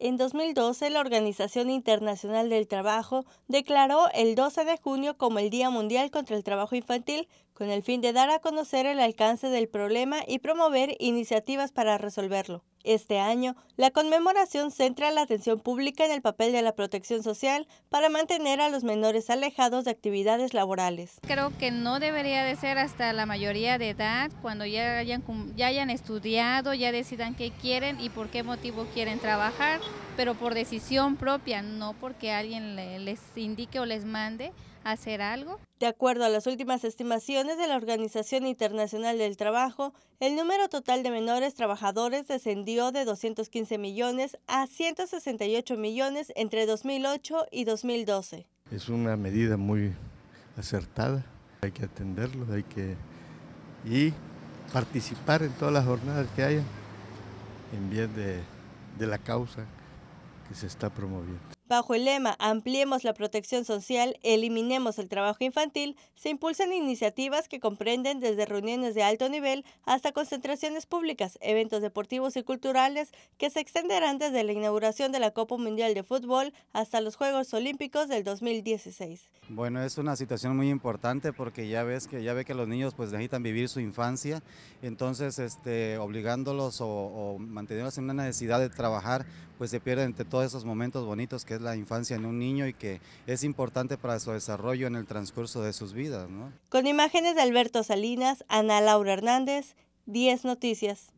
En 2012, la Organización Internacional del Trabajo declaró el 12 de junio como el Día Mundial contra el Trabajo Infantil, con el fin de dar a conocer el alcance del problema y promover iniciativas para resolverlo. Este año, la conmemoración centra la atención pública en el papel de la protección social para mantener a los menores alejados de actividades laborales. Creo que no debería de ser hasta la mayoría de edad, cuando ya hayan, ya hayan estudiado, ya decidan qué quieren y por qué motivo quieren trabajar, pero por decisión propia, no porque alguien les indique o les mande hacer algo. De acuerdo a las últimas estimaciones de la Organización Internacional del Trabajo, el número total de menores trabajadores descendió de 215 millones a 168 millones entre 2008 y 2012. Es una medida muy acertada, hay que atenderlo hay que y participar en todas las jornadas que haya en bien de la causa que se está promoviendo. Bajo el lema Ampliemos la protección social, eliminemos el trabajo infantil, se impulsan iniciativas que comprenden desde reuniones de alto nivel hasta concentraciones públicas, eventos deportivos y culturales que se extenderán desde la inauguración de la Copa Mundial de Fútbol hasta los Juegos Olímpicos del 2016. Bueno, es una situación muy importante porque ya ves que ya ve que los niños pues necesitan vivir su infancia, entonces este, obligándolos o, o manteniéndolos en una necesidad de trabajar, pues se pierden todos esos momentos bonitos que es la infancia en un niño y que es importante para su desarrollo en el transcurso de sus vidas. Con imágenes de Alberto Salinas, Ana Laura Hernández, 10 Noticias.